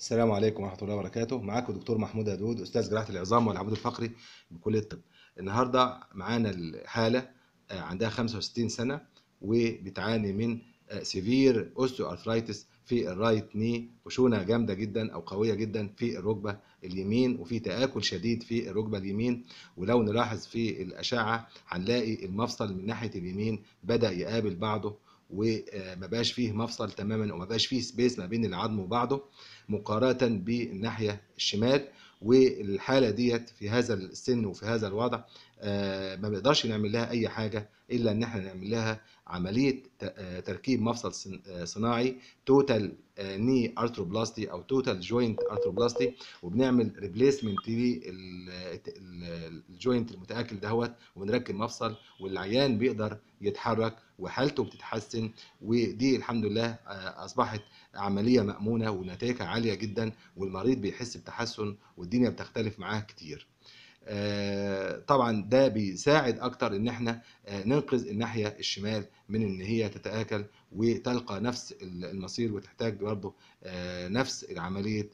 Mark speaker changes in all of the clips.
Speaker 1: السلام عليكم ورحمه الله وبركاته معاكم دكتور محمود هدود استاذ جراحه العظام والعمود الفقري بكليه الطب النهارده معانا الحاله آه، عندها 65 سنه وبتعاني من سيفير اوستيو ارثرايتس في الرايت ني وشونه جامده جدا او قويه جدا في الركبه اليمين وفي تاكل شديد في الركبه اليمين ولو نلاحظ في الاشعه هنلاقي المفصل من ناحيه اليمين بدا يقابل بعضه وما بقاش فيه مفصل تماما وما بقاش فيه سبيس ما بين العظم وبعضه مقارنه بالناحيه الشمال والحاله ديت في هذا السن وفي هذا الوضع آه، ما بنقدرش نعمل لها اي حاجه الا ان احنا نعمل لها عمليه آه، تركيب مفصل آه، صناعي توتال ني ارتروبلاستي او توتال جوينت ارتروبلاستي وبنعمل ريبليسمنت للجوينت المتاكل دهوت وبنركب مفصل والعيان بيقدر يتحرك وحالته بتتحسن ودي الحمد لله اصبحت عمليه مامونه ونتائجها عاليه جدا والمريض بيحس بتحسن والدنيا بتختلف معاه كتير آه، طبعا ده بيساعد اكتر ان احنا آه، ننقذ الناحيه الشمال من ان هي تتاكل وتلقى نفس المصير وتحتاج برضه آه، نفس عمليه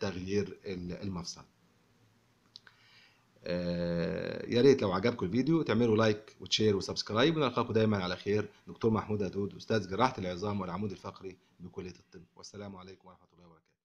Speaker 1: تغيير المفصل يا ريت لو عجبكم الفيديو تعملوا لايك وتشير وسبسكرايب ونلقاكم دايما على خير دكتور محمود هدود استاذ جراحه العظام والعمود الفقري بكليه الطب والسلام عليكم ورحمه الله وبركاته